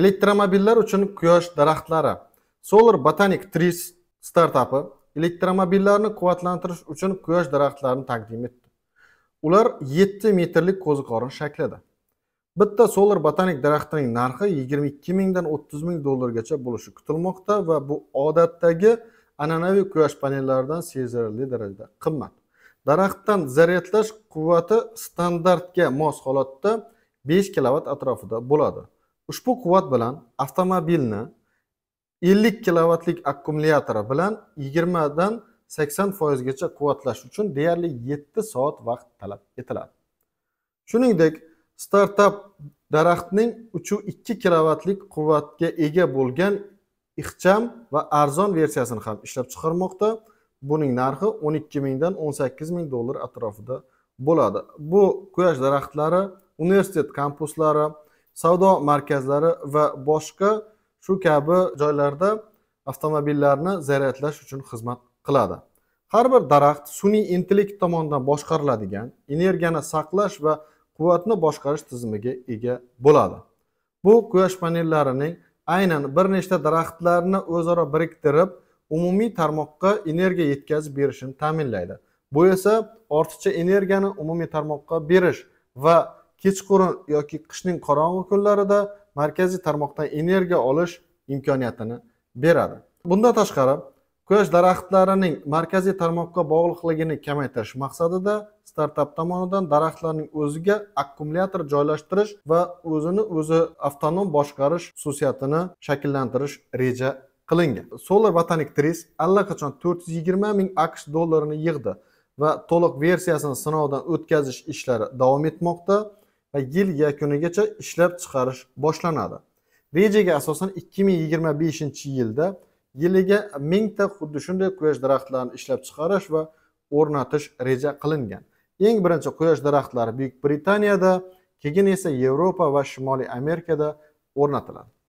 elektromobillar uchun quyosh daraxtlari solar botanic tris startapi elektromobillarni quvvatlantirish uchun quyosh daraxtlarini taqdim etdi ular 7 metrlik qo'ziqorin shaklida bitta solar botanik daraxtining narxi 22 mingdan 30 ming dollargacha bo'lishi kutilmoqda va bu odatdagi an'anaviy quyosh panellaridan sezilarli darajada qimmat daraxtdan zaryadlash quvvati standartga mos holatda 5 kilovatt atrofida bo'ladi ushbu quvvat bilan avtomobilni 50 kilovatlik akkumulyatori bilan 20 dan 80 foizgacha quvvatlash uchun deyarli 7 soat vaqt talab etiladi shuningdek startap daraxtning uchu ikki kilovatlik quvvatga ega bo'lgan ixcham va arzon versiyasini ham ishlab chiqarmoqda buning narxi ikki mingdan sakkiz ming dollar atrofida bo'ladi bu quyosh daraxtlari universitet kampuslari savdo markazlari va boshqa shu kabi joylarda avtomobillarni zaryadlash uchun xizmat qiladi har bir daraxt sun'iy intellekt tomonidan boshqariladigan energiyani saqlash va quvvatni boshqarish tizimiga ega bo'ladi bu quyosh panellarining aynan bir nechta daraxtlarni o'zaro biriktirib umumiy tarmoqqa energiya yetkazib berishini ta'minlaydi bu esa ortiqcha energiyani umumiy tarmoqqa berish va kechqurun yoki qishning qorong'i kunlarida markaziy tarmoqdan energiya olish imkoniyatini beradi bundan tashqari quyosh daraxtlarining markaziy tarmoqqa bog'liqligini kamaytirish maqsadida startap tomonidan daraxtlarning o'ziga akkumulyator joylashtirish va o'zini o'zi avtonom boshqarish xususiyatini shakllantirish reja qilingan solar botanic tris allaqachon to'rt yuz yigirma ming aqsh dollarini yig'di va to'liq versiyasini sinovdan o'tkazish ishlari davom etmoqda va yil yakunigacha ishlab chiqarish boshlanadi rejaga asosan 2025 yilda yiliga mingta xuddi shunday quyosh daraxtlarini ishlab chiqarish va o'rnatish reja qilingan eng birinchi quyosh daraxtlari buyuk britaniyada keyin esa yevropa va shimoliy amerikada o'rnatiladi